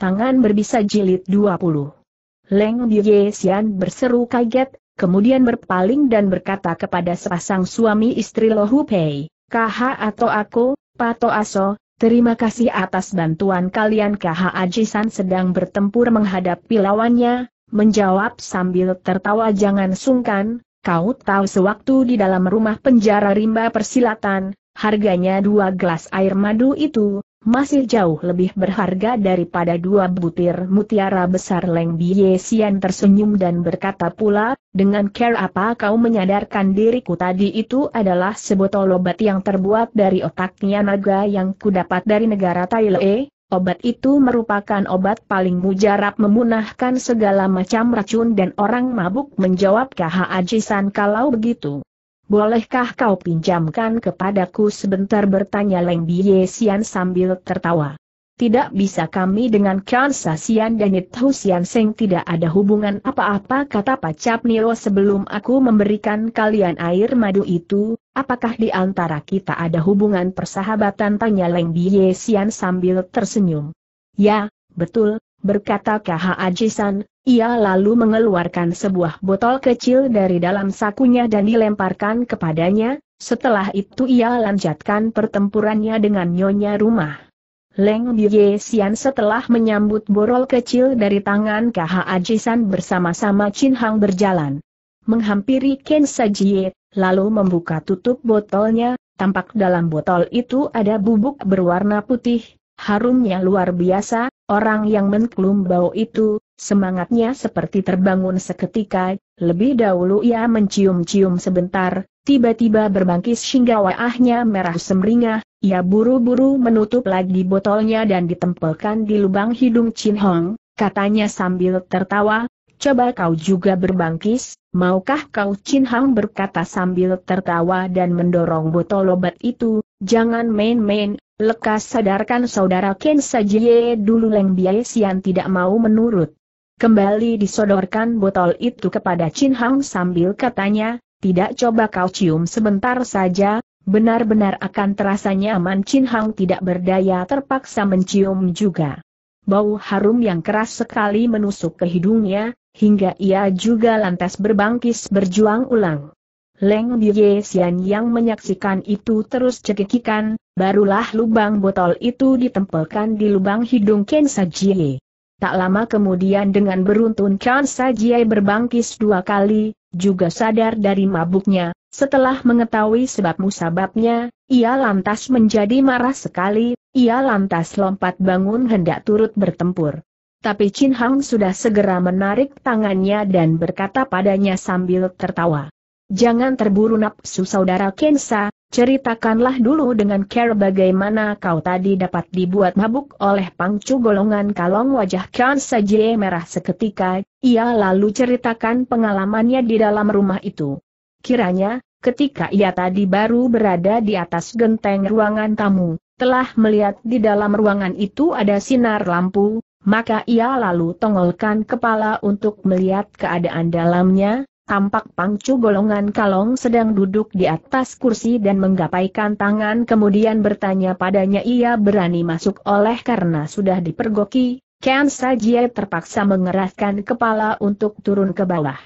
Tangan berbisa jilid 20. Leng Biye Xian berseru kaget, kemudian berpaling dan berkata kepada sepasang suami istri Lohu Pei, Kaha atau aku, Pato Aso, terima kasih atas bantuan kalian Kaha Ajisan sedang bertempur menghadapi lawannya, menjawab sambil tertawa jangan sungkan, kau tahu sewaktu di dalam rumah penjara rimba persilatan, harganya dua gelas air madu itu, masih jauh lebih berharga daripada dua butir mutiara besar Leng Bie Xian tersenyum dan berkata pula, dengan care apa kau menyadarkan diriku tadi itu adalah sebotol obat yang terbuat dari otaknya naga yang kudapat dari negara Thailand. Obat itu merupakan obat paling mujarab memunahkan segala macam racun dan orang mabuk menjawab KH Ajisan kalau begitu. Bolehkah kau pinjamkan kepadaku sebentar bertanya Leng Bie Xian sambil tertawa. Tidak bisa kami dengan Sian dan Itu Sian Seng tidak ada hubungan apa-apa kata Pacap Niro sebelum aku memberikan kalian air madu itu, apakah di antara kita ada hubungan persahabatan tanya Leng Bie Xian sambil tersenyum. Ya, betul, berkata KH Ajisan, ia lalu mengeluarkan sebuah botol kecil dari dalam sakunya dan dilemparkan kepadanya, setelah itu ia lanjutkan pertempurannya dengan nyonya rumah. Leng Bie Xian setelah menyambut borol kecil dari tangan KH Ajisan bersama-sama Chin Hang berjalan. Menghampiri Ken Sajie, lalu membuka tutup botolnya, tampak dalam botol itu ada bubuk berwarna putih, harumnya luar biasa, Orang yang mengklum bau itu, semangatnya seperti terbangun seketika, lebih dahulu ia mencium-cium sebentar, tiba-tiba berbangkis hingga wajahnya merah semringah, ia buru-buru menutup lagi botolnya dan ditempelkan di lubang hidung Chin Hong, katanya sambil tertawa, coba kau juga berbangkis, Maukah kau Chin Hang berkata sambil tertawa dan mendorong botol obat itu, jangan main-main, lekas sadarkan saudara Ken Sajie dulu Leng Biai Sian tidak mau menurut. Kembali disodorkan botol itu kepada Chin Hang sambil katanya, tidak coba kau cium sebentar saja, benar-benar akan terasa nyaman Chin Hang tidak berdaya terpaksa mencium juga. Bau harum yang keras sekali menusuk ke hidungnya, hingga ia juga lantas berbangkis berjuang ulang. Leng Biye Xian yang menyaksikan itu terus cekikikan, barulah lubang botol itu ditempelkan di lubang hidung Ken Sajie. Tak lama kemudian dengan beruntun Ken Sajie berbangkis dua kali, juga sadar dari mabuknya, setelah mengetahui sebab-musababnya, ia lantas menjadi marah sekali, ia lantas lompat bangun hendak turut bertempur. Tapi Chin Hang sudah segera menarik tangannya dan berkata padanya sambil tertawa. Jangan terburu nafsu saudara Kensa, ceritakanlah dulu dengan care bagaimana kau tadi dapat dibuat mabuk oleh pangcu golongan kalong wajah Kensa Jie merah seketika, ia lalu ceritakan pengalamannya di dalam rumah itu. Kiranya, ketika ia tadi baru berada di atas genteng ruangan tamu, telah melihat di dalam ruangan itu ada sinar lampu, maka ia lalu tongolkan kepala untuk melihat keadaan dalamnya, tampak pangcu golongan kalong sedang duduk di atas kursi dan menggapaikan tangan kemudian bertanya padanya ia berani masuk oleh karena sudah dipergoki, Ken Sajie terpaksa mengeraskan kepala untuk turun ke bawah.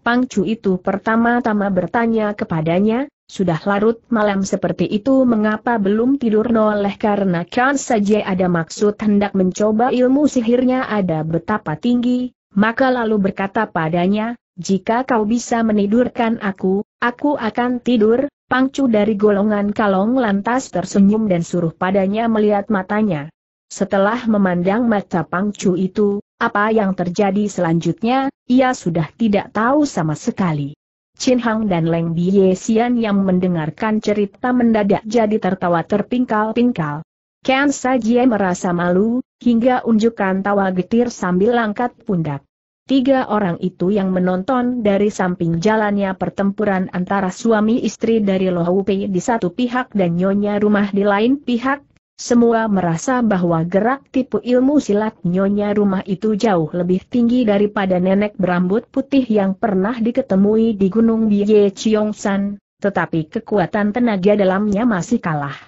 Pangcu itu pertama-tama bertanya kepadanya, sudah larut malam seperti itu mengapa belum tidur noleh karena kan saja ada maksud hendak mencoba ilmu sihirnya ada betapa tinggi, maka lalu berkata padanya, jika kau bisa menidurkan aku, aku akan tidur, pangcu dari golongan kalong lantas tersenyum dan suruh padanya melihat matanya. Setelah memandang mata pangcu itu, apa yang terjadi selanjutnya, ia sudah tidak tahu sama sekali. Chin Hang dan Leng Bie Xian yang mendengarkan cerita mendadak jadi tertawa terpingkal-pingkal. Ken Sajie merasa malu, hingga unjukkan tawa getir sambil langkat pundak. Tiga orang itu yang menonton dari samping jalannya pertempuran antara suami istri dari Lohupi di satu pihak dan nyonya rumah di lain pihak, semua merasa bahwa gerak tipu ilmu silat nyonya rumah itu jauh lebih tinggi daripada nenek berambut putih yang pernah diketemui di Gunung Biye Chiongsan, tetapi kekuatan tenaga dalamnya masih kalah.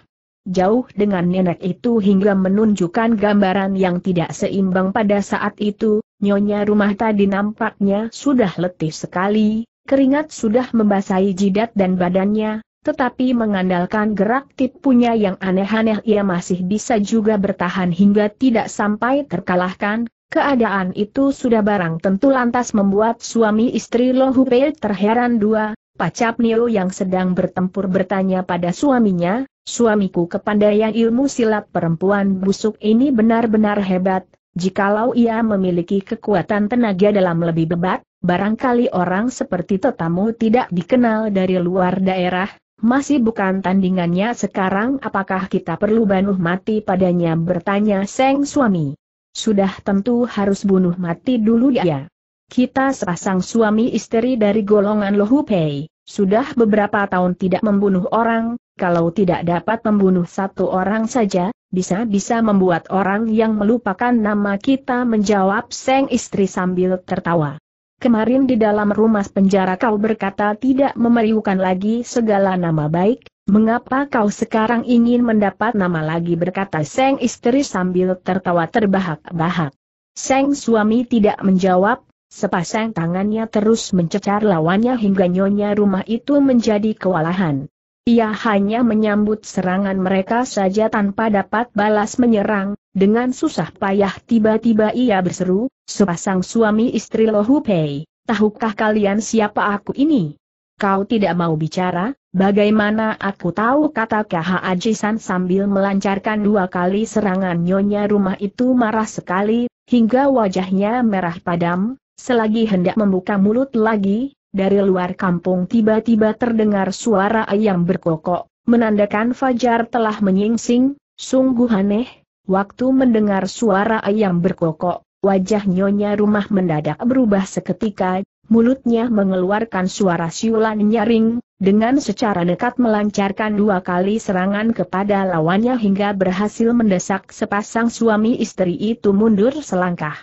Jauh dengan nenek itu hingga menunjukkan gambaran yang tidak seimbang pada saat itu, nyonya rumah tadi nampaknya sudah letih sekali, keringat sudah membasahi jidat dan badannya, tetapi mengandalkan gerak tipunya yang aneh-aneh ia masih bisa juga bertahan hingga tidak sampai terkalahkan, keadaan itu sudah barang tentu lantas membuat suami istri Lohu Pei terheran dua, Pacap Nio yang sedang bertempur bertanya pada suaminya, suamiku kepandaian ilmu silat perempuan busuk ini benar-benar hebat, jikalau ia memiliki kekuatan tenaga dalam lebih bebat, barangkali orang seperti tetamu tidak dikenal dari luar daerah, masih bukan tandingannya sekarang apakah kita perlu bunuh mati padanya bertanya Seng suami. Sudah tentu harus bunuh mati dulu ya. Kita sepasang suami istri dari golongan Pei, sudah beberapa tahun tidak membunuh orang, kalau tidak dapat membunuh satu orang saja, bisa-bisa membuat orang yang melupakan nama kita menjawab Seng istri sambil tertawa. Kemarin di dalam rumah penjara kau berkata tidak memeriukan lagi segala nama baik, mengapa kau sekarang ingin mendapat nama lagi berkata Seng istri sambil tertawa terbahak-bahak. Seng suami tidak menjawab, sepasang tangannya terus mencecar lawannya hingga nyonya rumah itu menjadi kewalahan. Ia hanya menyambut serangan mereka saja tanpa dapat balas menyerang, dengan susah payah tiba-tiba ia berseru, sepasang suami istri Lohu Pei, tahukah kalian siapa aku ini? Kau tidak mau bicara, bagaimana aku tahu kata KH Ajisan sambil melancarkan dua kali serangan nyonya rumah itu marah sekali, hingga wajahnya merah padam, selagi hendak membuka mulut lagi, dari luar kampung tiba-tiba terdengar suara ayam berkokok, menandakan Fajar telah menyingsing, sungguh aneh, Waktu mendengar suara ayam berkokok, wajah nyonya rumah mendadak berubah seketika, mulutnya mengeluarkan suara siulan nyaring, dengan secara dekat melancarkan dua kali serangan kepada lawannya hingga berhasil mendesak sepasang suami istri itu mundur selangkah.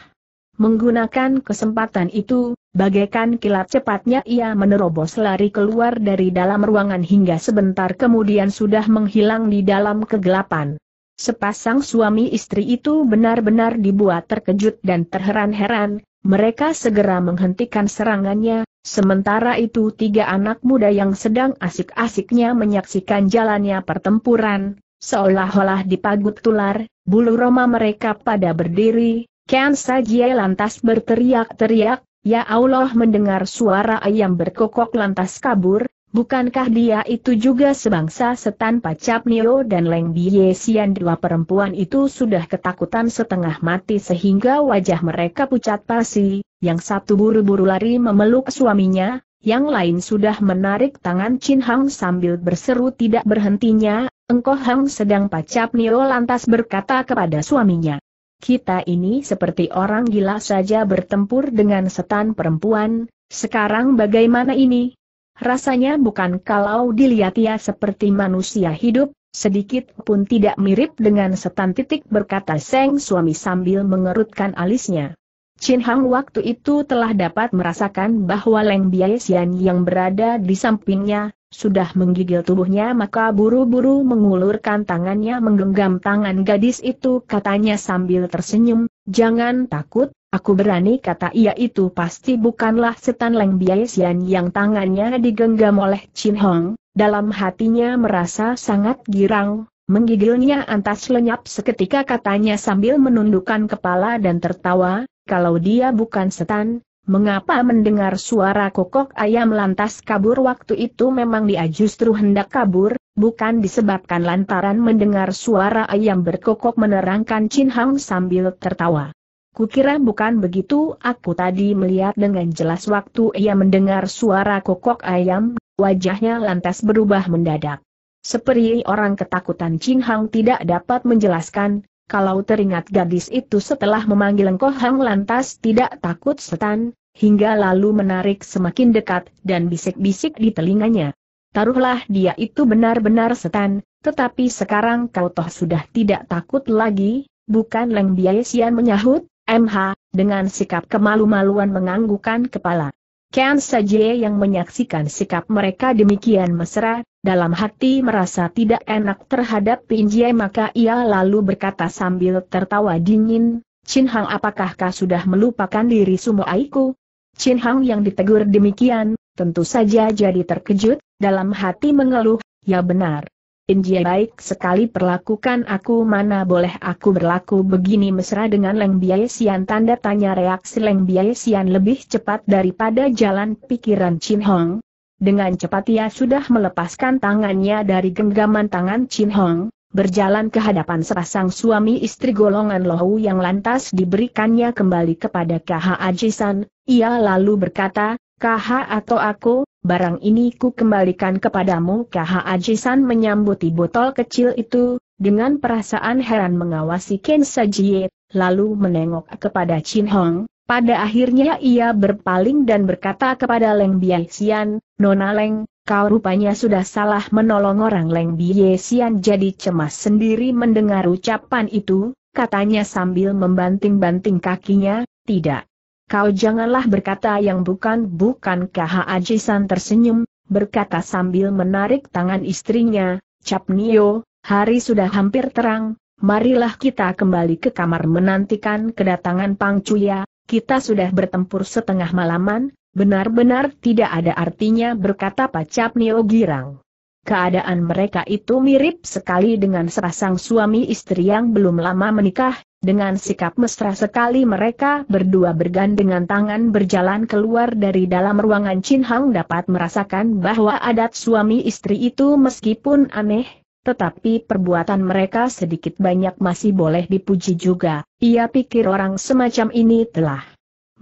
Menggunakan kesempatan itu, bagaikan kilat cepatnya ia menerobos lari keluar dari dalam ruangan hingga sebentar kemudian sudah menghilang di dalam kegelapan. Sepasang suami istri itu benar-benar dibuat terkejut dan terheran-heran, mereka segera menghentikan serangannya, sementara itu tiga anak muda yang sedang asik-asiknya menyaksikan jalannya pertempuran, seolah-olah dipagut tular, bulu roma mereka pada berdiri, Ken Sajie lantas berteriak-teriak, Ya Allah mendengar suara ayam berkokok lantas kabur, Bukankah dia itu juga sebangsa setan Pacap Nio dan Leng Bie Sian dua perempuan itu sudah ketakutan setengah mati sehingga wajah mereka pucat pasi, yang satu buru-buru lari memeluk suaminya, yang lain sudah menarik tangan Chin Hang sambil berseru tidak berhentinya, Engkoh Hang sedang Pacap Nio lantas berkata kepada suaminya. Kita ini seperti orang gila saja bertempur dengan setan perempuan, sekarang bagaimana ini? Rasanya bukan kalau dilihat ia seperti manusia hidup, sedikit pun tidak mirip dengan setan titik berkata Seng suami sambil mengerutkan alisnya. Chin Hang waktu itu telah dapat merasakan bahwa Leng Biaisian yang berada di sampingnya, sudah menggigil tubuhnya maka buru-buru mengulurkan tangannya menggenggam tangan gadis itu katanya sambil tersenyum, jangan takut, Aku berani kata ia itu pasti bukanlah setan Leng Biaisian yang tangannya digenggam oleh Chin Hong, dalam hatinya merasa sangat girang, menggigilnya antas lenyap seketika katanya sambil menundukkan kepala dan tertawa, kalau dia bukan setan, Mengapa mendengar suara kokok ayam lantas kabur waktu itu memang dia justru hendak kabur, bukan disebabkan lantaran mendengar suara ayam berkokok menerangkan Chin Hang sambil tertawa. Kukira bukan begitu, aku tadi melihat dengan jelas waktu ia mendengar suara kokok ayam, wajahnya lantas berubah mendadak. Seperti orang ketakutan Ching Hang tidak dapat menjelaskan, kalau teringat gadis itu setelah memanggil Engkoh Hang lantas tidak takut setan, hingga lalu menarik semakin dekat dan bisik-bisik di telinganya. Taruhlah dia itu benar-benar setan, tetapi sekarang kau toh sudah tidak takut lagi, bukan Leng Biaisian menyahut? MH, dengan sikap kemalu-maluan menganggukan kepala. Ken saja yang menyaksikan sikap mereka demikian mesra, dalam hati merasa tidak enak terhadap Pinjie maka ia lalu berkata sambil tertawa dingin, Chin Hang apakah kau sudah melupakan diri Aiku? Chin Hang yang ditegur demikian, tentu saja jadi terkejut, dalam hati mengeluh, ya benar, India baik sekali perlakukan aku mana boleh aku berlaku begini mesra dengan Leng Biai tanda tanya reaksi Leng Biai lebih cepat daripada jalan pikiran Chin Hong. Dengan cepat ia sudah melepaskan tangannya dari genggaman tangan Chin Hong, berjalan ke hadapan sepasang suami istri golongan Lohu yang lantas diberikannya kembali kepada KH Ajisan, ia lalu berkata, KH atau aku, barang ini ku kembalikan kepadamu KH Ajisan menyambuti botol kecil itu, dengan perasaan heran mengawasi Ken Sajie, lalu menengok kepada Chin Hong, pada akhirnya ia berpaling dan berkata kepada Leng Bie Xian, Nona Leng, kau rupanya sudah salah menolong orang Leng Bie Xian jadi cemas sendiri mendengar ucapan itu, katanya sambil membanting-banting kakinya, tidak kau janganlah berkata yang bukan-bukan Kah San tersenyum, berkata sambil menarik tangan istrinya, Capnio, hari sudah hampir terang, marilah kita kembali ke kamar menantikan kedatangan Pang Cuya, kita sudah bertempur setengah malaman, benar-benar tidak ada artinya berkata Pak Nio girang. Keadaan mereka itu mirip sekali dengan sepasang suami istri yang belum lama menikah, dengan sikap mesra sekali mereka berdua bergandengan tangan berjalan keluar dari dalam ruangan Chin Hang dapat merasakan bahwa adat suami istri itu meskipun aneh, tetapi perbuatan mereka sedikit banyak masih boleh dipuji juga. Ia pikir orang semacam ini telah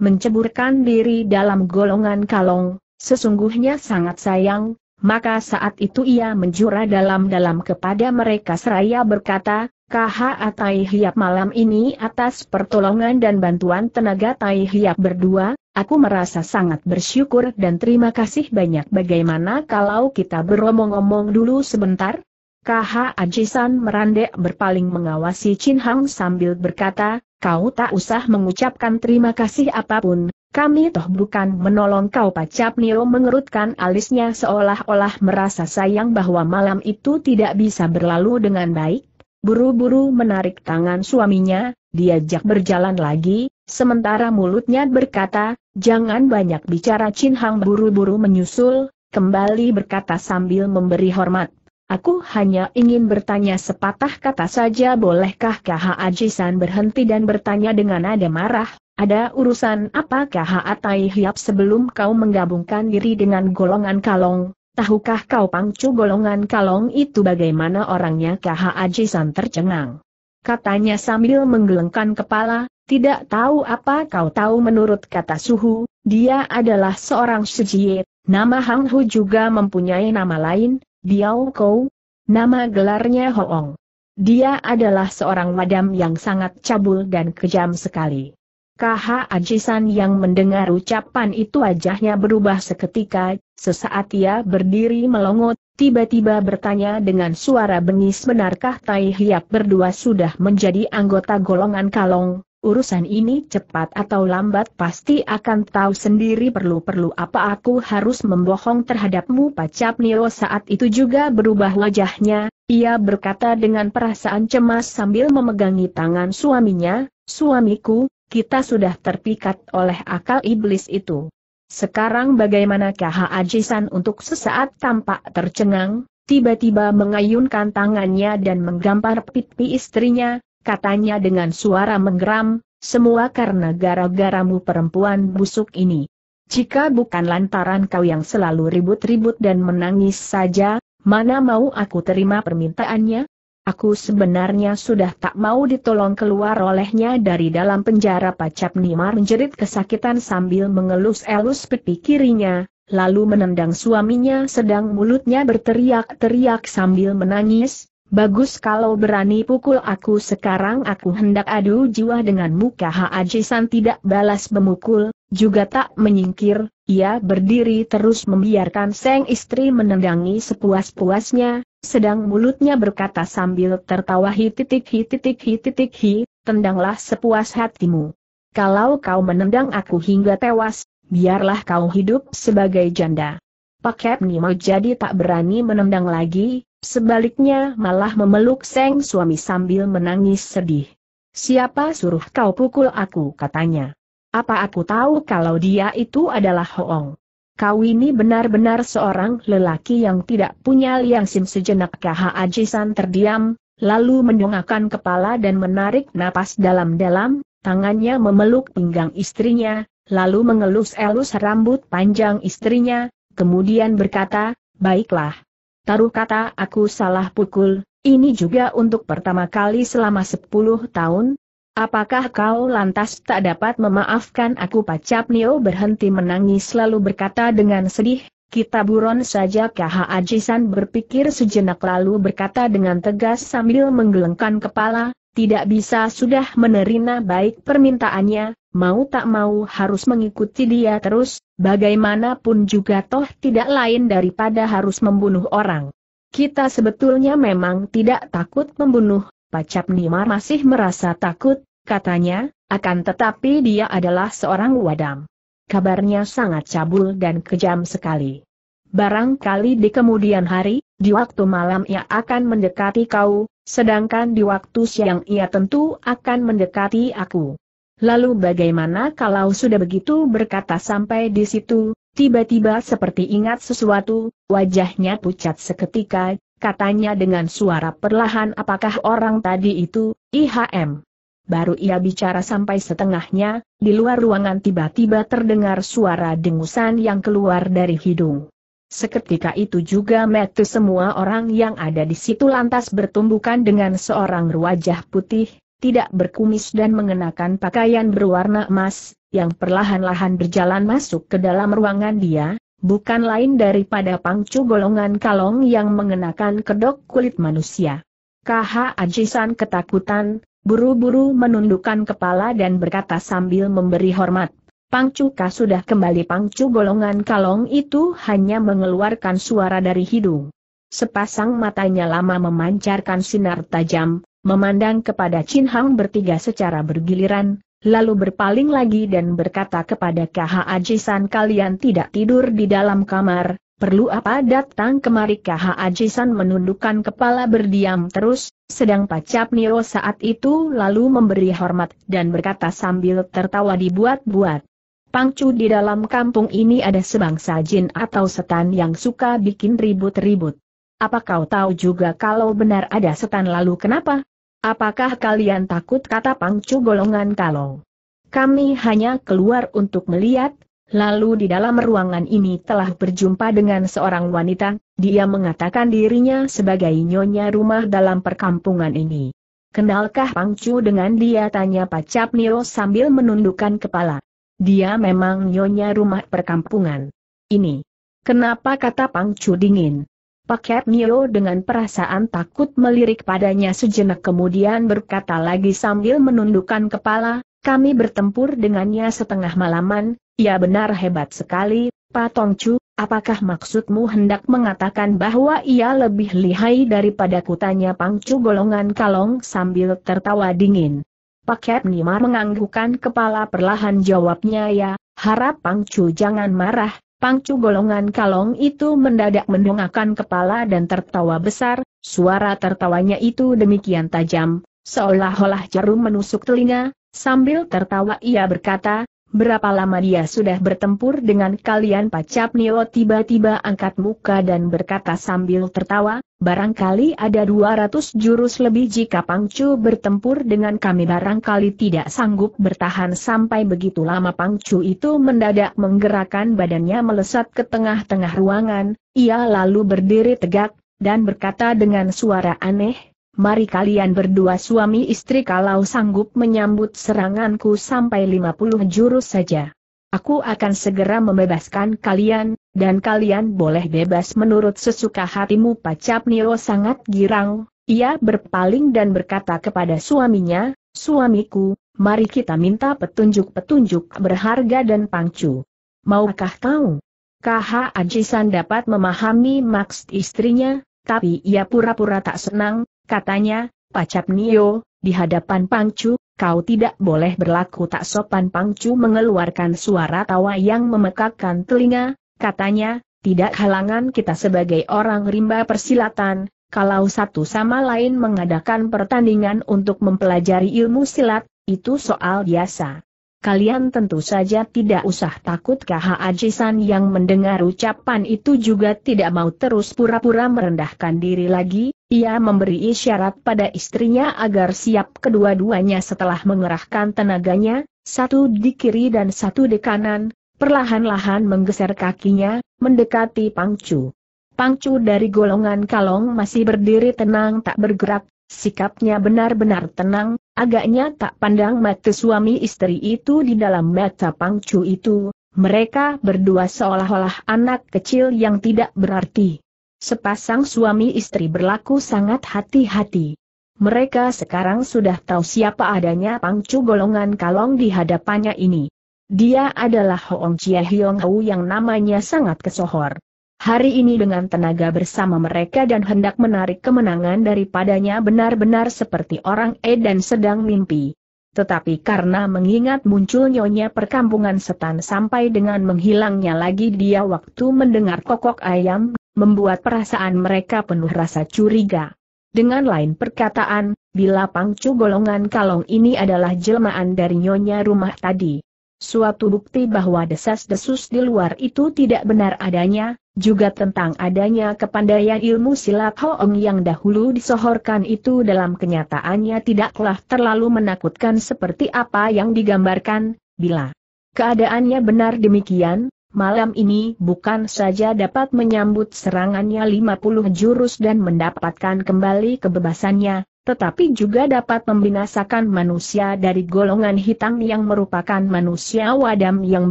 menceburkan diri dalam golongan kalong, sesungguhnya sangat sayang, maka saat itu ia menjura dalam-dalam kepada mereka seraya berkata, KHA Tai Hiap malam ini atas pertolongan dan bantuan tenaga Tai Hiap berdua, aku merasa sangat bersyukur dan terima kasih banyak bagaimana kalau kita beromong-omong dulu sebentar? KH Ajisan merandek berpaling mengawasi Chin Hang sambil berkata, kau tak usah mengucapkan terima kasih apapun, kami toh bukan menolong kau Pacap Nio mengerutkan alisnya seolah-olah merasa sayang bahwa malam itu tidak bisa berlalu dengan baik Buru-buru menarik tangan suaminya, diajak berjalan lagi, sementara mulutnya berkata, jangan banyak bicara Chin Hang buru-buru menyusul, kembali berkata sambil memberi hormat. Aku hanya ingin bertanya sepatah kata saja bolehkah KH Ajisan berhenti dan bertanya dengan nada marah, ada urusan apa KH Atai Hiap sebelum kau menggabungkan diri dengan golongan kalong, Tahukah kau pangcu golongan kalong itu bagaimana orangnya KH Ajisan tercengang? Katanya sambil menggelengkan kepala, tidak tahu apa kau tahu menurut kata suhu, dia adalah seorang sejie, nama Hang Hu juga mempunyai nama lain, Biao Kou, nama gelarnya Hoong. Dia adalah seorang wadam yang sangat cabul dan kejam sekali. KH Ajisan yang mendengar ucapan itu wajahnya berubah seketika, Sesaat ia berdiri melongot, tiba-tiba bertanya dengan suara bengis benarkah Tai Hiap berdua sudah menjadi anggota golongan kalong, urusan ini cepat atau lambat pasti akan tahu sendiri perlu-perlu apa aku harus membohong terhadapmu pacap Nio saat itu juga berubah wajahnya, ia berkata dengan perasaan cemas sambil memegangi tangan suaminya, suamiku, kita sudah terpikat oleh akal iblis itu. Sekarang bagaimanakah Ajisan untuk sesaat tampak tercengang, tiba-tiba mengayunkan tangannya dan menggampar pipi istrinya, katanya dengan suara menggeram, semua karena gara-garamu perempuan busuk ini. Jika bukan lantaran kau yang selalu ribut-ribut dan menangis saja, mana mau aku terima permintaannya? Aku sebenarnya sudah tak mau ditolong keluar olehnya dari dalam penjara pacap Nimar menjerit kesakitan sambil mengelus-elus pipi kirinya, lalu menendang suaminya sedang mulutnya berteriak-teriak sambil menangis, Bagus kalau berani pukul aku sekarang aku hendak adu jiwa dengan muka San tidak balas memukul, juga tak menyingkir, ia berdiri terus membiarkan seng istri menendangi sepuas-puasnya, sedang mulutnya berkata sambil tertawa hi titik hi titik hi titik hi, tendanglah sepuas hatimu. Kalau kau menendang aku hingga tewas, biarlah kau hidup sebagai janda. Paket mau jadi tak berani menendang lagi, sebaliknya malah memeluk seng suami sambil menangis sedih. Siapa suruh kau pukul aku katanya. Apa aku tahu kalau dia itu adalah Hoong? Kau ini benar-benar seorang lelaki yang tidak punya liang sim sejenak KH Ajisan terdiam, lalu mendongakkan kepala dan menarik napas dalam-dalam, tangannya memeluk pinggang istrinya, lalu mengelus-elus rambut panjang istrinya, kemudian berkata, baiklah. Taruh kata aku salah pukul, ini juga untuk pertama kali selama 10 tahun, Apakah kau lantas tak dapat memaafkan aku Pacap Nio berhenti menangis lalu berkata dengan sedih, kita buron saja KH Ajisan berpikir sejenak lalu berkata dengan tegas sambil menggelengkan kepala, tidak bisa sudah menerima baik permintaannya, mau tak mau harus mengikuti dia terus, bagaimanapun juga toh tidak lain daripada harus membunuh orang. Kita sebetulnya memang tidak takut membunuh Pacap Nima masih merasa takut, katanya, akan tetapi dia adalah seorang wadam. Kabarnya sangat cabul dan kejam sekali. Barangkali di kemudian hari, di waktu malam ia akan mendekati kau, sedangkan di waktu siang ia tentu akan mendekati aku. Lalu bagaimana kalau sudah begitu berkata sampai di situ, tiba-tiba seperti ingat sesuatu, wajahnya pucat seketika, katanya dengan suara perlahan apakah orang tadi itu, IHM. Baru ia bicara sampai setengahnya, di luar ruangan tiba-tiba terdengar suara dengusan yang keluar dari hidung. Seketika itu juga metu semua orang yang ada di situ lantas bertumbukan dengan seorang wajah putih, tidak berkumis dan mengenakan pakaian berwarna emas, yang perlahan-lahan berjalan masuk ke dalam ruangan dia, bukan lain daripada pangcu golongan kalong yang mengenakan kedok kulit manusia. KH Ajisan ketakutan, buru-buru menundukkan kepala dan berkata sambil memberi hormat. Pangcu kah sudah kembali pangcu golongan kalong itu hanya mengeluarkan suara dari hidung. Sepasang matanya lama memancarkan sinar tajam, memandang kepada Chin Hang bertiga secara bergiliran, lalu berpaling lagi dan berkata kepada KH Ajisan kalian tidak tidur di dalam kamar, perlu apa datang kemari KH Ajisan menundukkan kepala berdiam terus, sedang Pacap Niro saat itu lalu memberi hormat dan berkata sambil tertawa dibuat-buat. Pangcu di dalam kampung ini ada sebangsa jin atau setan yang suka bikin ribut-ribut. Apa kau tahu juga kalau benar ada setan lalu kenapa? Apakah kalian takut kata pangcu golongan kalong? Kami hanya keluar untuk melihat, lalu di dalam ruangan ini telah berjumpa dengan seorang wanita, dia mengatakan dirinya sebagai nyonya rumah dalam perkampungan ini. Kenalkah pangcu dengan dia tanya pacap Niro sambil menundukkan kepala. Dia memang nyonya rumah perkampungan. Ini. Kenapa kata pangcu dingin? Paket Nio dengan perasaan takut melirik padanya sejenak kemudian berkata lagi sambil menundukkan kepala, kami bertempur dengannya setengah malaman, ya benar hebat sekali, Pak Tongcu, apakah maksudmu hendak mengatakan bahwa ia lebih lihai daripada kutanya Pangcu golongan kalong sambil tertawa dingin. Paket Nimar menganggukkan kepala perlahan jawabnya ya, harap Pangcu jangan marah, Pangcu golongan kalong itu mendadak mendongakkan kepala dan tertawa besar, suara tertawanya itu demikian tajam, seolah-olah jarum menusuk telinga, sambil tertawa ia berkata, berapa lama dia sudah bertempur dengan kalian Pacap Nio tiba-tiba angkat muka dan berkata sambil tertawa, barangkali ada 200 jurus lebih jika Pangcu bertempur dengan kami barangkali tidak sanggup bertahan sampai begitu lama Pangcu itu mendadak menggerakkan badannya melesat ke tengah-tengah ruangan, ia lalu berdiri tegak, dan berkata dengan suara aneh, Mari kalian berdua suami istri kalau sanggup menyambut seranganku sampai 50 jurus saja. Aku akan segera membebaskan kalian, dan kalian boleh bebas menurut sesuka hatimu Pacap Nio sangat girang, ia berpaling dan berkata kepada suaminya, Suamiku, mari kita minta petunjuk-petunjuk berharga dan pangcu. Maukah kau? KH Ajisan dapat memahami maksud istrinya, tapi ia pura-pura tak senang, Katanya, Pacap Nio, di hadapan Pangcu, kau tidak boleh berlaku tak sopan Pangcu mengeluarkan suara tawa yang memekakkan telinga, katanya, tidak halangan kita sebagai orang rimba persilatan, kalau satu sama lain mengadakan pertandingan untuk mempelajari ilmu silat, itu soal biasa kalian tentu saja tidak usah takut Ajisan yang mendengar ucapan itu juga tidak mau terus pura-pura merendahkan diri lagi, ia memberi isyarat pada istrinya agar siap kedua-duanya setelah mengerahkan tenaganya, satu di kiri dan satu di kanan, perlahan-lahan menggeser kakinya, mendekati Pangcu. Pangcu dari golongan kalong masih berdiri tenang tak bergerak, sikapnya benar-benar tenang, Agaknya tak pandang mata suami istri itu di dalam mata pangcu itu, mereka berdua seolah-olah anak kecil yang tidak berarti. Sepasang suami istri berlaku sangat hati-hati. Mereka sekarang sudah tahu siapa adanya pangcu golongan kalong di hadapannya ini. Dia adalah Hoong Chia Hyong Hau yang namanya sangat kesohor hari ini dengan tenaga bersama mereka dan hendak menarik kemenangan daripadanya benar-benar seperti orang E dan sedang mimpi. Tetapi karena mengingat muncul nyonya perkampungan setan sampai dengan menghilangnya lagi dia waktu mendengar kokok ayam, membuat perasaan mereka penuh rasa curiga. Dengan lain perkataan, bila pangcu golongan kalong ini adalah jelmaan dari nyonya rumah tadi. Suatu bukti bahwa desas-desus di luar itu tidak benar adanya, juga tentang adanya kepandaian ilmu silat Hoong yang dahulu disohorkan itu dalam kenyataannya tidaklah terlalu menakutkan seperti apa yang digambarkan, bila keadaannya benar demikian, malam ini bukan saja dapat menyambut serangannya 50 jurus dan mendapatkan kembali kebebasannya, tetapi juga dapat membinasakan manusia dari golongan hitam yang merupakan manusia wadam yang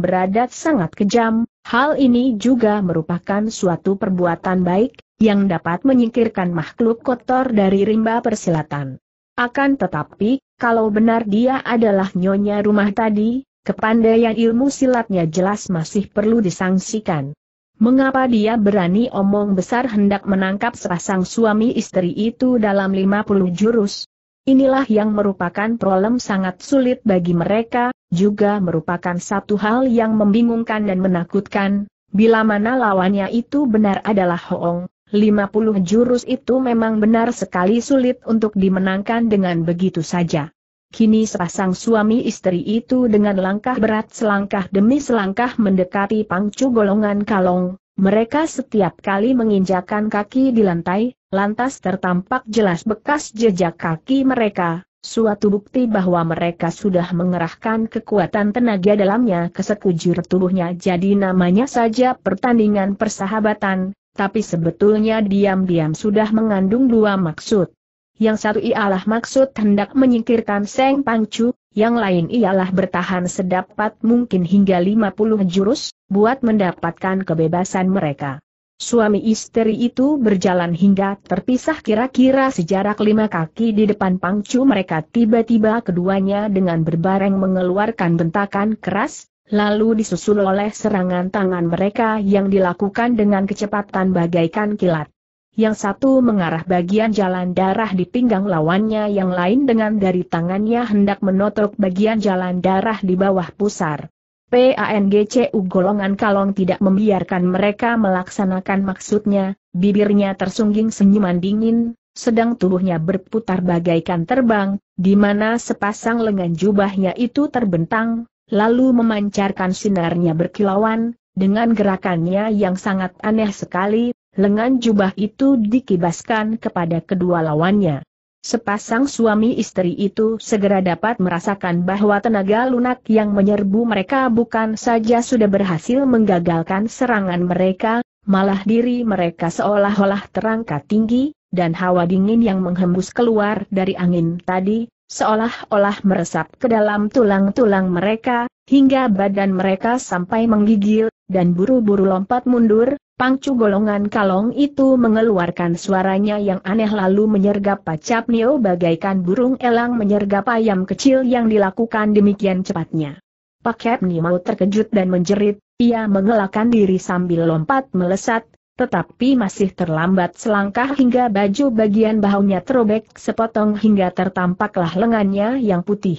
beradat sangat kejam, Hal ini juga merupakan suatu perbuatan baik, yang dapat menyingkirkan makhluk kotor dari rimba persilatan. Akan tetapi, kalau benar dia adalah nyonya rumah tadi, kepandaian ilmu silatnya jelas masih perlu disangsikan. Mengapa dia berani omong besar hendak menangkap sepasang suami istri itu dalam 50 jurus? Inilah yang merupakan problem sangat sulit bagi mereka, juga merupakan satu hal yang membingungkan dan menakutkan, bila mana lawannya itu benar adalah Hoong, 50 jurus itu memang benar sekali sulit untuk dimenangkan dengan begitu saja. Kini sepasang suami istri itu dengan langkah berat selangkah demi selangkah mendekati pangcu golongan kalong, mereka setiap kali menginjakan kaki di lantai, lantas tertampak jelas bekas jejak kaki mereka, suatu bukti bahwa mereka sudah mengerahkan kekuatan tenaga dalamnya ke sekujur tubuhnya jadi namanya saja pertandingan persahabatan, tapi sebetulnya diam-diam sudah mengandung dua maksud. Yang satu ialah maksud hendak menyingkirkan Seng Pangcu, yang lain ialah bertahan sedapat mungkin hingga 50 jurus, buat mendapatkan kebebasan mereka. Suami istri itu berjalan hingga terpisah kira-kira sejarak lima kaki di depan pangcu mereka tiba-tiba keduanya dengan berbareng mengeluarkan bentakan keras, lalu disusul oleh serangan tangan mereka yang dilakukan dengan kecepatan bagaikan kilat. Yang satu mengarah bagian jalan darah di pinggang lawannya yang lain dengan dari tangannya hendak menotok bagian jalan darah di bawah pusar. PANGCU golongan kalong tidak membiarkan mereka melaksanakan maksudnya, bibirnya tersungging senyuman dingin, sedang tubuhnya berputar bagaikan terbang, di mana sepasang lengan jubahnya itu terbentang, lalu memancarkan sinarnya berkilauan, dengan gerakannya yang sangat aneh sekali, lengan jubah itu dikibaskan kepada kedua lawannya. Sepasang suami istri itu segera dapat merasakan bahwa tenaga lunak yang menyerbu mereka bukan saja sudah berhasil menggagalkan serangan mereka, malah diri mereka seolah-olah terangkat tinggi, dan hawa dingin yang menghembus keluar dari angin tadi, seolah-olah meresap ke dalam tulang-tulang mereka, hingga badan mereka sampai menggigil, dan buru-buru lompat mundur, Pangcu golongan kalong itu mengeluarkan suaranya yang aneh lalu menyergap pacap Nio bagaikan burung elang menyergap ayam kecil yang dilakukan demikian cepatnya. Pak Nio terkejut dan menjerit, ia mengelakkan diri sambil lompat melesat, tetapi masih terlambat selangkah hingga baju bagian bahunya terobek sepotong hingga tertampaklah lengannya yang putih.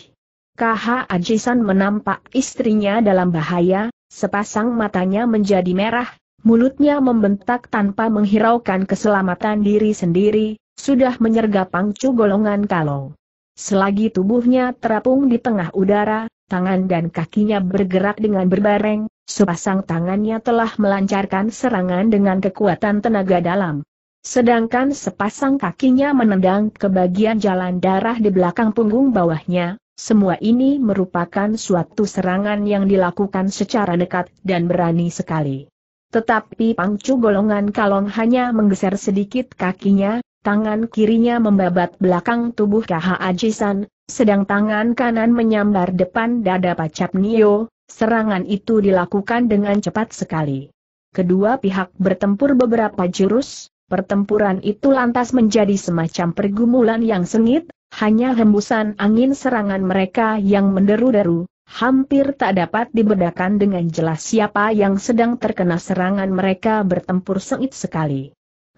KH Ajisan menampak istrinya dalam bahaya, sepasang matanya menjadi merah, mulutnya membentak tanpa menghiraukan keselamatan diri sendiri, sudah menyergap pangcu golongan kalong. Selagi tubuhnya terapung di tengah udara, tangan dan kakinya bergerak dengan berbareng, sepasang tangannya telah melancarkan serangan dengan kekuatan tenaga dalam. Sedangkan sepasang kakinya menendang ke bagian jalan darah di belakang punggung bawahnya, semua ini merupakan suatu serangan yang dilakukan secara dekat dan berani sekali. Tetapi pangcu golongan kalong hanya menggeser sedikit kakinya, tangan kirinya membabat belakang tubuh KH Ajisan, sedang tangan kanan menyambar depan dada pacap Nio, serangan itu dilakukan dengan cepat sekali. Kedua pihak bertempur beberapa jurus, pertempuran itu lantas menjadi semacam pergumulan yang sengit, hanya hembusan angin serangan mereka yang menderu-deru, Hampir tak dapat dibedakan dengan jelas siapa yang sedang terkena serangan mereka bertempur sengit sekali.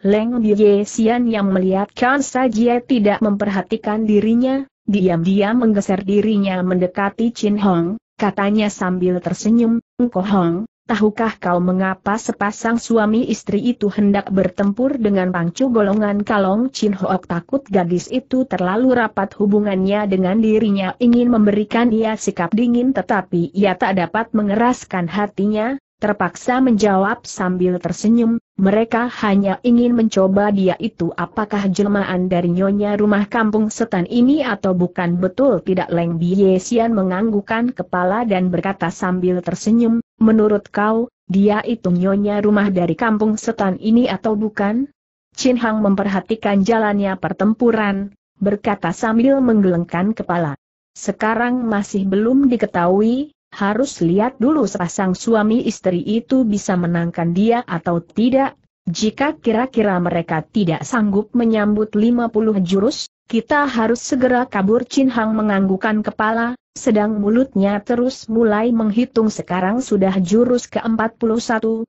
Leng Bie Xian yang melihat Chan Sajie tidak memperhatikan dirinya, diam-diam menggeser dirinya mendekati Chin Hong, katanya sambil tersenyum, Ngo Hong, tahukah kau mengapa sepasang suami istri itu hendak bertempur dengan pangcu golongan kalong Chin Hoak takut gadis itu terlalu rapat hubungannya dengan dirinya ingin memberikan ia sikap dingin tetapi ia tak dapat mengeraskan hatinya, terpaksa menjawab sambil tersenyum, mereka hanya ingin mencoba dia itu apakah jelmaan dari nyonya rumah kampung setan ini atau bukan betul tidak Leng Biesian menganggukan kepala dan berkata sambil tersenyum, Menurut kau, dia itu nyonya rumah dari kampung setan ini atau bukan? Chin Hang memperhatikan jalannya pertempuran, berkata sambil menggelengkan kepala. Sekarang masih belum diketahui, harus lihat dulu sepasang suami istri itu bisa menangkan dia atau tidak. Jika kira-kira mereka tidak sanggup menyambut 50 jurus, kita harus segera kabur Chin Hang menganggukan kepala, sedang mulutnya terus mulai menghitung sekarang sudah jurus ke-41, 42,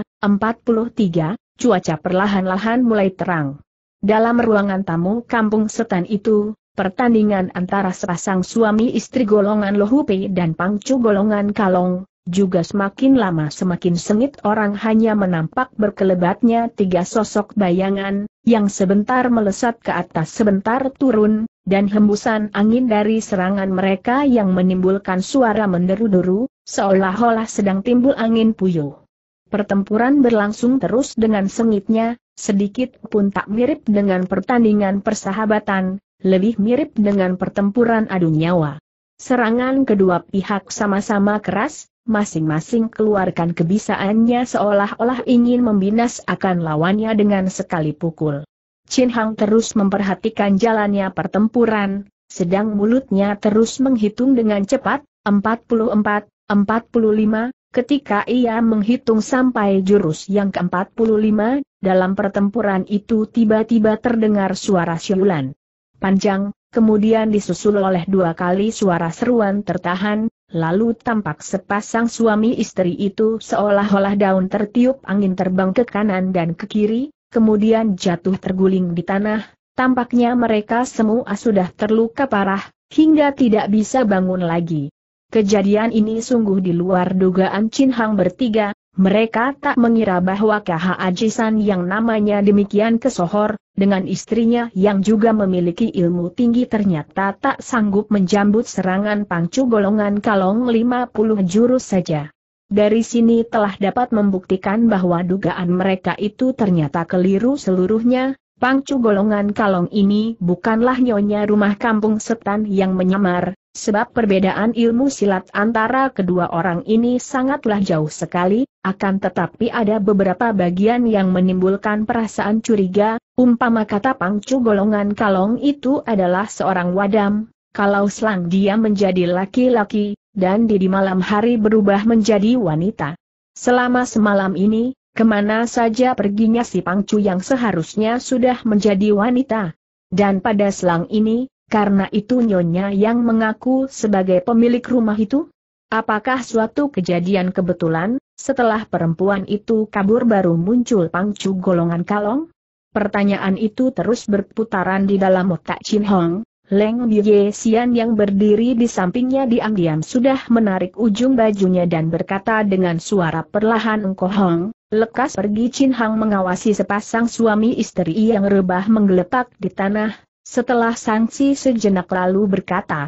43, cuaca perlahan-lahan mulai terang. Dalam ruangan tamu kampung setan itu, pertandingan antara sepasang suami istri golongan Lohupe dan Pangcu golongan Kalong, juga semakin lama semakin sengit orang hanya menampak berkelebatnya tiga sosok bayangan, yang sebentar melesat ke atas sebentar turun, dan hembusan angin dari serangan mereka yang menimbulkan suara menderu-deru, seolah-olah sedang timbul angin puyuh. Pertempuran berlangsung terus dengan sengitnya, sedikit pun tak mirip dengan pertandingan persahabatan, lebih mirip dengan pertempuran adu nyawa. Serangan kedua pihak sama-sama keras, masing-masing keluarkan kebisaannya seolah-olah ingin membinas akan lawannya dengan sekali pukul. Chin Hang terus memperhatikan jalannya pertempuran, sedang mulutnya terus menghitung dengan cepat, 44, 45, ketika ia menghitung sampai jurus yang ke-45, dalam pertempuran itu tiba-tiba terdengar suara siulan. Panjang, kemudian disusul oleh dua kali suara seruan tertahan, Lalu tampak sepasang suami istri itu seolah-olah daun tertiup angin terbang ke kanan dan ke kiri, kemudian jatuh terguling di tanah, tampaknya mereka semua sudah terluka parah, hingga tidak bisa bangun lagi. Kejadian ini sungguh di luar dugaan Chin Hang bertiga, mereka tak mengira bahwa KH Ajisan yang namanya demikian kesohor, dengan istrinya yang juga memiliki ilmu tinggi ternyata tak sanggup menjambut serangan pangcu golongan kalong 50 jurus saja. Dari sini telah dapat membuktikan bahwa dugaan mereka itu ternyata keliru seluruhnya, pangcu golongan kalong ini bukanlah nyonya rumah kampung setan yang menyamar, sebab perbedaan ilmu silat antara kedua orang ini sangatlah jauh sekali, akan tetapi ada beberapa bagian yang menimbulkan perasaan curiga, umpama kata pangcu golongan kalong itu adalah seorang wadam, kalau selang dia menjadi laki-laki, dan di, di malam hari berubah menjadi wanita. Selama semalam ini, kemana saja perginya si pangcu yang seharusnya sudah menjadi wanita. Dan pada selang ini, karena itu nyonya yang mengaku sebagai pemilik rumah itu, Apakah suatu kejadian kebetulan, setelah perempuan itu kabur baru muncul pangcu golongan kalong? Pertanyaan itu terus berputaran di dalam otak Chin Hong, Leng Ye Xian yang berdiri di sampingnya diam-diam sudah menarik ujung bajunya dan berkata dengan suara perlahan Hong, lekas pergi Chin Hong mengawasi sepasang suami istri yang rebah menggeletak di tanah, setelah sangsi sejenak lalu berkata,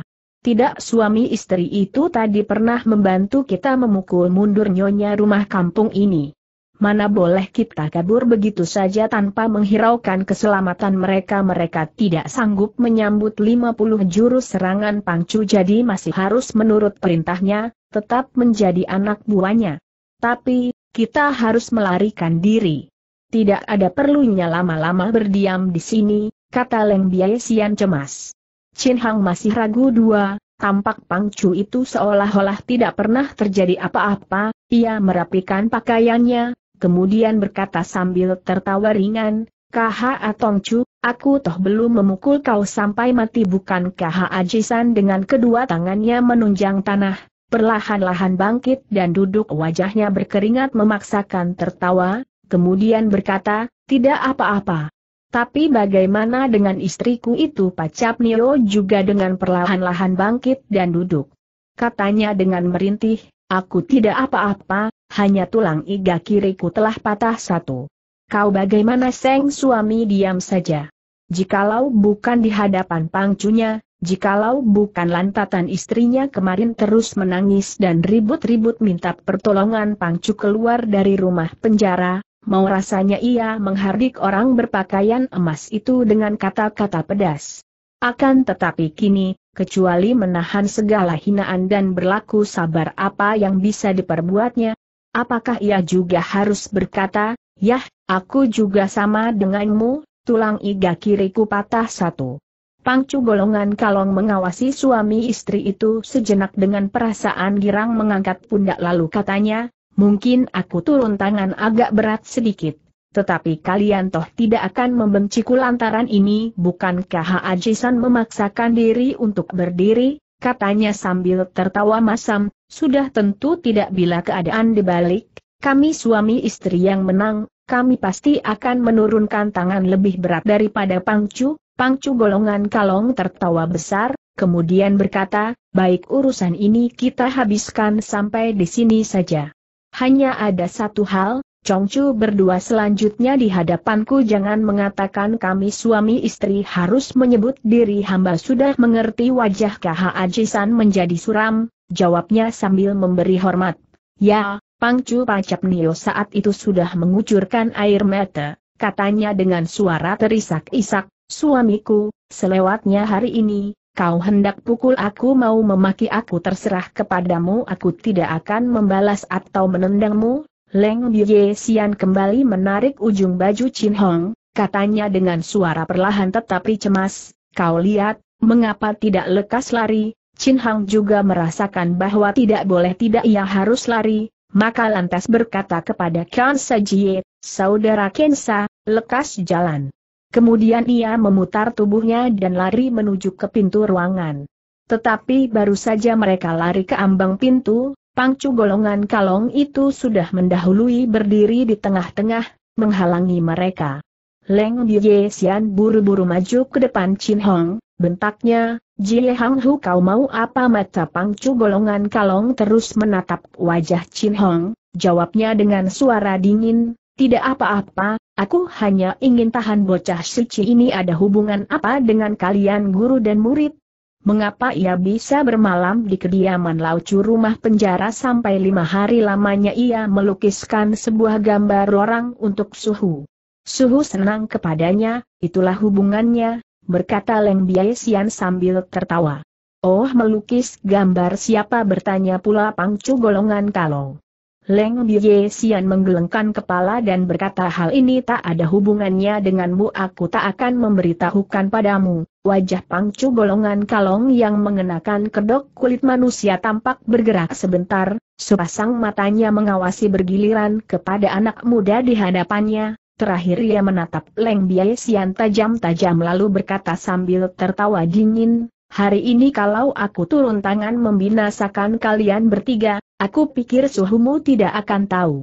tidak suami istri itu tadi pernah membantu kita memukul mundur nyonya rumah kampung ini. Mana boleh kita kabur begitu saja tanpa menghiraukan keselamatan mereka Mereka tidak sanggup menyambut 50 jurus serangan pangcu jadi masih harus menurut perintahnya, tetap menjadi anak buahnya. Tapi, kita harus melarikan diri. Tidak ada perlunya lama-lama berdiam di sini, kata Leng Sian cemas. Chin Hang masih ragu dua, tampak Pang Chu itu seolah-olah tidak pernah terjadi apa-apa, ia merapikan pakaiannya, kemudian berkata sambil tertawa ringan, Kaha Chu, aku toh belum memukul kau sampai mati bukan Kaha Ajisan dengan kedua tangannya menunjang tanah, perlahan-lahan bangkit dan duduk wajahnya berkeringat memaksakan tertawa, kemudian berkata, tidak apa-apa. Tapi bagaimana dengan istriku itu Pacap Nio juga dengan perlahan-lahan bangkit dan duduk. Katanya dengan merintih, aku tidak apa-apa, hanya tulang iga kiriku telah patah satu. Kau bagaimana Seng suami diam saja. Jikalau bukan di hadapan pangcunya, jikalau bukan lantatan istrinya kemarin terus menangis dan ribut-ribut minta pertolongan pangcu keluar dari rumah penjara, mau rasanya ia menghardik orang berpakaian emas itu dengan kata-kata pedas. Akan tetapi kini, kecuali menahan segala hinaan dan berlaku sabar apa yang bisa diperbuatnya, apakah ia juga harus berkata, Yah, aku juga sama denganmu, tulang iga kiriku patah satu. Pangcu golongan kalong mengawasi suami istri itu sejenak dengan perasaan girang mengangkat pundak lalu katanya, Mungkin aku turun tangan agak berat sedikit. Tetapi kalian toh tidak akan membenciku lantaran ini bukankah Ajisan memaksakan diri untuk berdiri, katanya sambil tertawa masam, sudah tentu tidak bila keadaan dibalik, kami suami istri yang menang, kami pasti akan menurunkan tangan lebih berat daripada Pangcu, Pangcu golongan kalong tertawa besar, kemudian berkata, baik urusan ini kita habiskan sampai di sini saja. Hanya ada satu hal, Congcu berdua selanjutnya di hadapanku jangan mengatakan kami suami istri harus menyebut diri hamba sudah mengerti wajah KH Ajisan menjadi suram, jawabnya sambil memberi hormat. Ya, Pangcu Pacap Nio saat itu sudah mengucurkan air mata, katanya dengan suara terisak-isak, suamiku, selewatnya hari ini, Kau hendak pukul aku mau memaki aku terserah kepadamu aku tidak akan membalas atau menendangmu. Leng Ye Xian kembali menarik ujung baju Chin Hong, katanya dengan suara perlahan tetapi cemas, kau lihat, mengapa tidak lekas lari, Chin Hong juga merasakan bahwa tidak boleh tidak ia harus lari, maka lantas berkata kepada Kansa Jie, saudara Kensa, lekas jalan. Kemudian ia memutar tubuhnya dan lari menuju ke pintu ruangan. Tetapi baru saja mereka lari ke ambang pintu, pangcu golongan kalong itu sudah mendahului berdiri di tengah-tengah, menghalangi mereka. Leng Bie Xian buru-buru maju ke depan Chin Hong, bentaknya, Jie Hang Hu kau mau apa mata pangcu golongan kalong terus menatap wajah Chin Hong, jawabnya dengan suara dingin, tidak apa-apa, aku hanya ingin tahan bocah suci ini ada hubungan apa dengan kalian guru dan murid? Mengapa ia bisa bermalam di kediaman laucu rumah penjara sampai lima hari lamanya ia melukiskan sebuah gambar orang untuk suhu? Suhu senang kepadanya, itulah hubungannya, berkata Leng Biaisian sambil tertawa. Oh melukis gambar siapa bertanya pula pangcu golongan kalong. Leng Bie Xian menggelengkan kepala dan berkata hal ini tak ada hubungannya denganmu aku tak akan memberitahukan padamu. Wajah pangcu golongan kalong yang mengenakan kedok kulit manusia tampak bergerak sebentar, sepasang matanya mengawasi bergiliran kepada anak muda di hadapannya, Terakhir ia menatap Leng Sian tajam-tajam lalu berkata sambil tertawa dingin, Hari ini kalau aku turun tangan membinasakan kalian bertiga, aku pikir suhumu tidak akan tahu.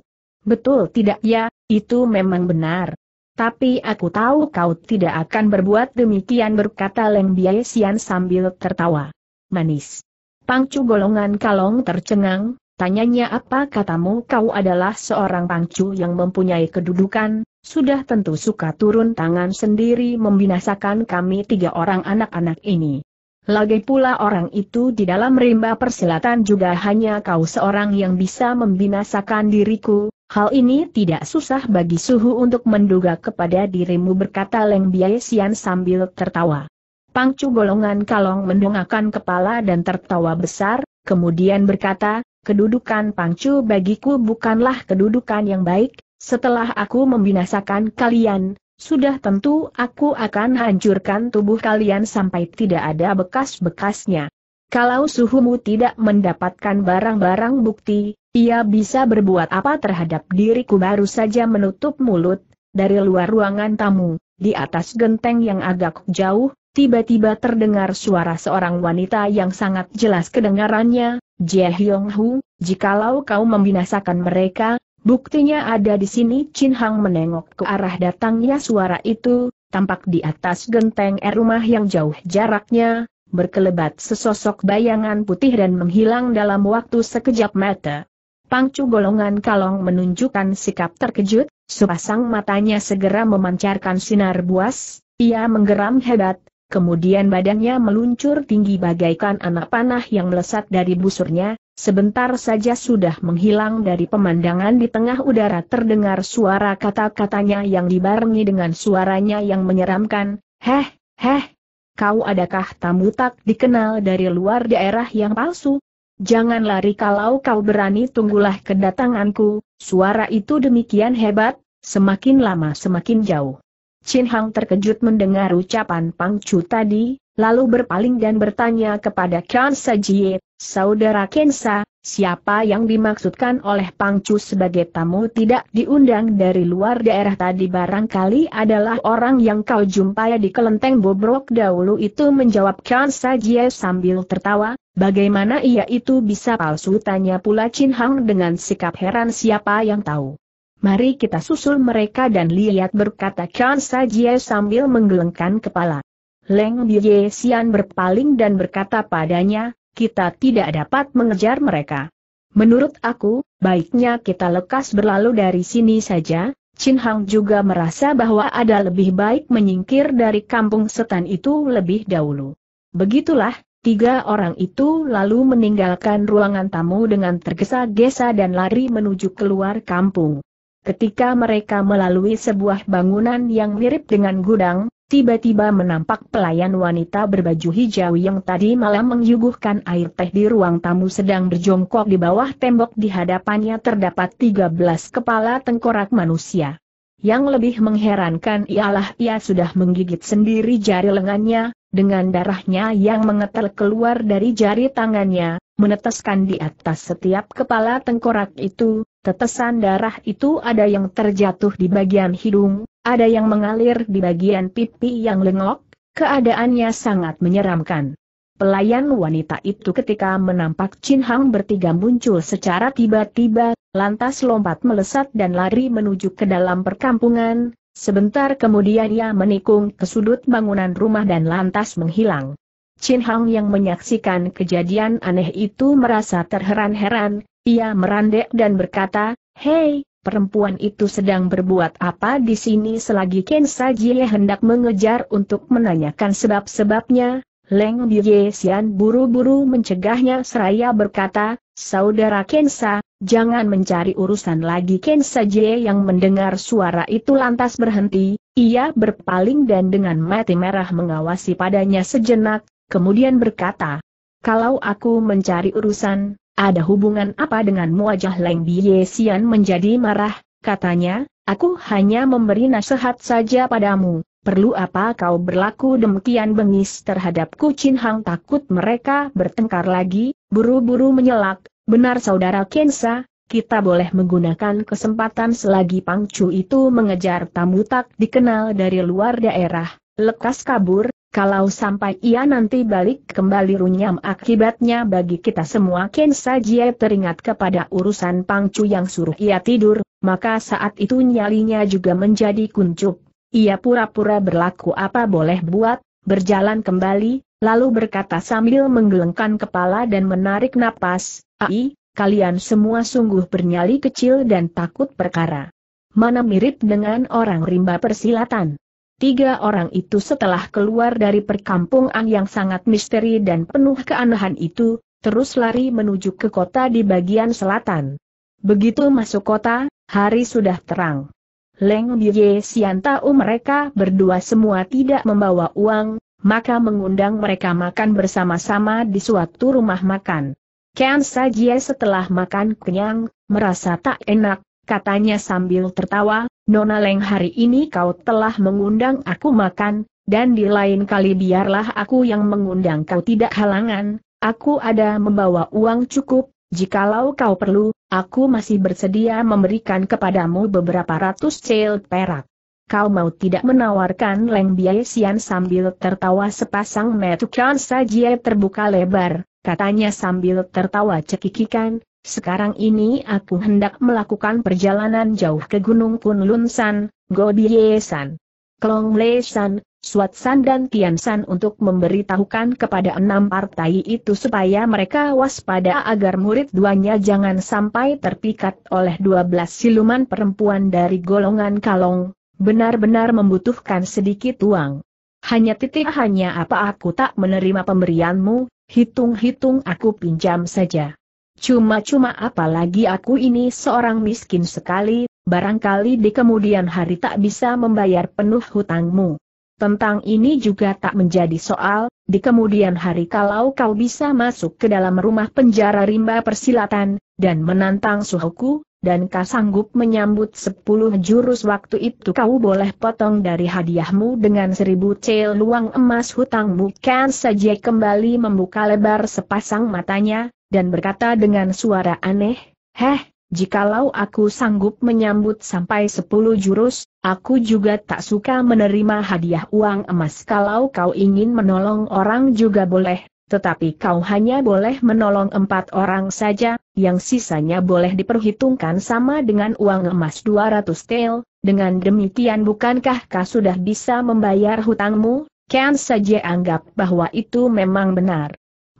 Betul tidak ya, itu memang benar. Tapi aku tahu kau tidak akan berbuat demikian berkata Leng Biaisian sambil tertawa. Manis. Pangcu golongan kalong tercengang, tanyanya apa katamu kau adalah seorang pangcu yang mempunyai kedudukan, sudah tentu suka turun tangan sendiri membinasakan kami tiga orang anak-anak ini. Lagi pula orang itu di dalam rimba persilatan juga hanya kau seorang yang bisa membinasakan diriku, hal ini tidak susah bagi suhu untuk menduga kepada dirimu berkata Leng Biai Sian sambil tertawa. Pangcu golongan kalong mendongakkan kepala dan tertawa besar, kemudian berkata, kedudukan pangcu bagiku bukanlah kedudukan yang baik, setelah aku membinasakan kalian, sudah tentu aku akan hancurkan tubuh kalian sampai tidak ada bekas-bekasnya. Kalau suhumu tidak mendapatkan barang-barang bukti, ia bisa berbuat apa terhadap diriku baru saja menutup mulut, dari luar ruangan tamu, di atas genteng yang agak jauh, tiba-tiba terdengar suara seorang wanita yang sangat jelas kedengarannya, Jie Hyong Hu, jikalau kau membinasakan mereka, Buktinya ada di sini Chin Hang menengok ke arah datangnya suara itu, tampak di atas genteng er rumah yang jauh jaraknya, berkelebat sesosok bayangan putih dan menghilang dalam waktu sekejap mata. Pangcu golongan kalong menunjukkan sikap terkejut, sepasang matanya segera memancarkan sinar buas, ia menggeram hebat, Kemudian badannya meluncur tinggi bagaikan anak panah yang melesat dari busurnya, sebentar saja sudah menghilang dari pemandangan di tengah udara terdengar suara kata-katanya yang dibarengi dengan suaranya yang menyeramkan, Heh, heh, kau adakah tamu tak dikenal dari luar daerah yang palsu? Jangan lari kalau kau berani tunggulah kedatanganku, suara itu demikian hebat, semakin lama semakin jauh. Chin Hang terkejut mendengar ucapan Pang Chu tadi, lalu berpaling dan bertanya kepada Kansa Jie, Saudara Kensa, siapa yang dimaksudkan oleh Pang Chu sebagai tamu tidak diundang dari luar daerah tadi barangkali adalah orang yang kau jumpai di kelenteng bobrok dahulu itu menjawab Kansa Jie sambil tertawa, bagaimana ia itu bisa palsu tanya pula Chin Hang dengan sikap heran siapa yang tahu mari kita susul mereka dan lihat berkata Chan Sajie sambil menggelengkan kepala. Leng Biye Xian berpaling dan berkata padanya, kita tidak dapat mengejar mereka. Menurut aku, baiknya kita lekas berlalu dari sini saja, Chin Hang juga merasa bahwa ada lebih baik menyingkir dari kampung setan itu lebih dahulu. Begitulah, tiga orang itu lalu meninggalkan ruangan tamu dengan tergesa-gesa dan lari menuju keluar kampung. Ketika mereka melalui sebuah bangunan yang mirip dengan gudang, tiba-tiba menampak pelayan wanita berbaju hijau yang tadi malam menyuguhkan air teh di ruang tamu sedang berjongkok di bawah tembok di hadapannya terdapat 13 kepala tengkorak manusia. Yang lebih mengherankan ialah ia sudah menggigit sendiri jari lengannya, dengan darahnya yang mengetel keluar dari jari tangannya, meneteskan di atas setiap kepala tengkorak itu, Tetesan darah itu ada yang terjatuh di bagian hidung, ada yang mengalir di bagian pipi yang lengok, keadaannya sangat menyeramkan. Pelayan wanita itu ketika menampak Chin Hang bertiga muncul secara tiba-tiba, lantas lompat melesat dan lari menuju ke dalam perkampungan, sebentar kemudian ia menikung ke sudut bangunan rumah dan lantas menghilang. Chin Hang yang menyaksikan kejadian aneh itu merasa terheran-heran, ia merandek dan berkata, Hei, perempuan itu sedang berbuat apa di sini selagi Ken Sajie hendak mengejar untuk menanyakan sebab sebabnya Leng Bie Sian buru-buru mencegahnya seraya berkata, Saudara Kensa, jangan mencari urusan lagi Kensa Jie yang mendengar suara itu lantas berhenti, ia berpaling dan dengan mati merah mengawasi padanya sejenak, kemudian berkata, Kalau aku mencari urusan, ada hubungan apa denganmu wajah Leng Bie Xian menjadi marah, katanya, aku hanya memberi nasihat saja padamu, perlu apa kau berlaku demikian bengis terhadapku Chin Hang takut mereka bertengkar lagi, buru-buru menyelak, benar saudara Kensa, kita boleh menggunakan kesempatan selagi Pangcu itu mengejar tamu tak dikenal dari luar daerah, lekas kabur, kalau sampai ia nanti balik kembali runyam akibatnya bagi kita semua Ken Sajie teringat kepada urusan Pangcu yang suruh ia tidur, maka saat itu nyalinya juga menjadi kuncup. Ia pura-pura berlaku apa boleh buat, berjalan kembali, lalu berkata sambil menggelengkan kepala dan menarik napas, Ai, kalian semua sungguh bernyali kecil dan takut perkara. Mana mirip dengan orang rimba persilatan. Tiga orang itu setelah keluar dari perkampungan yang sangat misteri dan penuh keanehan itu, terus lari menuju ke kota di bagian selatan. Begitu masuk kota, hari sudah terang. Leng Biye Sian tahu mereka berdua semua tidak membawa uang, maka mengundang mereka makan bersama-sama di suatu rumah makan. Kian Sajie setelah makan kenyang, merasa tak enak, katanya sambil tertawa, Nona Leng hari ini kau telah mengundang aku makan, dan di lain kali biarlah aku yang mengundang kau tidak halangan, aku ada membawa uang cukup, jikalau kau perlu, aku masih bersedia memberikan kepadamu beberapa ratus cel perak. Kau mau tidak menawarkan Leng Biai sambil tertawa sepasang metukan saja terbuka lebar, katanya sambil tertawa cekikikan, sekarang ini aku hendak melakukan perjalanan jauh ke Gunung Kunlun San, Godie San, Klong San, Suat San dan Tian untuk memberitahukan kepada enam partai itu supaya mereka waspada agar murid duanya jangan sampai terpikat oleh dua belas siluman perempuan dari golongan Kalong, benar-benar membutuhkan sedikit uang. Hanya titik hanya apa aku tak menerima pemberianmu, hitung-hitung aku pinjam saja. Cuma-cuma apalagi aku ini seorang miskin sekali, barangkali di kemudian hari tak bisa membayar penuh hutangmu. Tentang ini juga tak menjadi soal, di kemudian hari kalau kau bisa masuk ke dalam rumah penjara rimba persilatan, dan menantang suhuku, dan kau sanggup menyambut sepuluh jurus waktu itu kau boleh potong dari hadiahmu dengan seribu cel luang emas hutangmu kan saja kembali membuka lebar sepasang matanya, dan berkata dengan suara aneh, Heh, jikalau aku sanggup menyambut sampai sepuluh jurus, aku juga tak suka menerima hadiah uang emas kalau kau ingin menolong orang juga boleh, tetapi kau hanya boleh menolong empat orang saja, yang sisanya boleh diperhitungkan sama dengan uang emas dua ratus tel, dengan demikian bukankah kau sudah bisa membayar hutangmu, Kan saja anggap bahwa itu memang benar.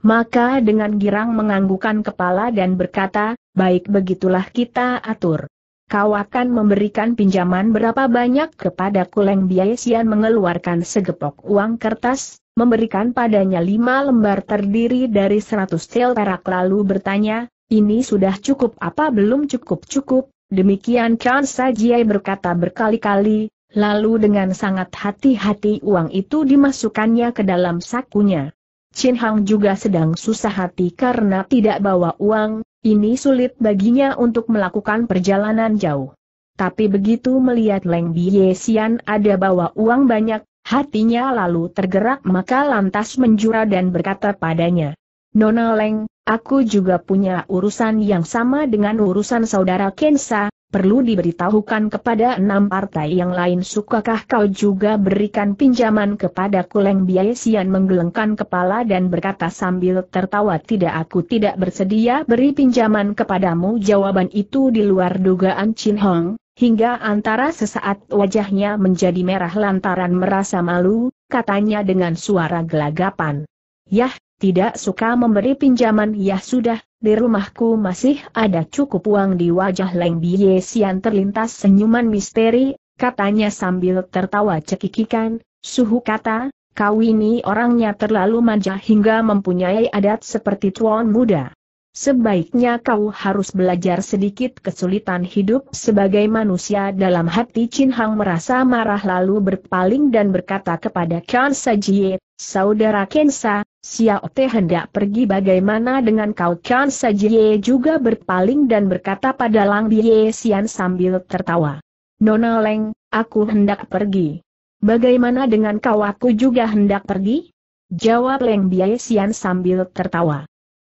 Maka dengan girang menganggukan kepala dan berkata, baik begitulah kita atur. Kau akan memberikan pinjaman berapa banyak kepada Kuleng Biaisian mengeluarkan segepok uang kertas, memberikan padanya lima lembar terdiri dari seratus tel perak lalu bertanya, ini sudah cukup apa belum cukup-cukup, demikian Khan saja berkata berkali-kali, lalu dengan sangat hati-hati uang itu dimasukkannya ke dalam sakunya. Chin Hang juga sedang susah hati karena tidak bawa uang, ini sulit baginya untuk melakukan perjalanan jauh. Tapi begitu melihat Leng Biye Xian ada bawa uang banyak, hatinya lalu tergerak maka lantas menjura dan berkata padanya, Nona Leng, aku juga punya urusan yang sama dengan urusan saudara Kensa, perlu diberitahukan kepada enam partai yang lain sukakah kau juga berikan pinjaman kepada Kuleng Sian menggelengkan kepala dan berkata sambil tertawa tidak aku tidak bersedia beri pinjaman kepadamu jawaban itu di luar dugaan Chin Hong, hingga antara sesaat wajahnya menjadi merah lantaran merasa malu, katanya dengan suara gelagapan. Yah, tidak suka memberi pinjaman ya sudah, di rumahku masih ada cukup uang di wajah Leng Bie Sian terlintas senyuman misteri, katanya sambil tertawa cekikikan, suhu kata, kau ini orangnya terlalu manja hingga mempunyai adat seperti tuan muda. Sebaiknya kau harus belajar sedikit kesulitan hidup sebagai manusia dalam hati Chin Hang merasa marah lalu berpaling dan berkata kepada Kansa Jie, Saudara Kensa, Xiao Te hendak pergi bagaimana dengan kau Kansa Jie juga berpaling dan berkata pada Lang Bie Xian sambil tertawa. Nona Leng, aku hendak pergi. Bagaimana dengan kau aku juga hendak pergi? Jawab Leng Bie Xian sambil tertawa.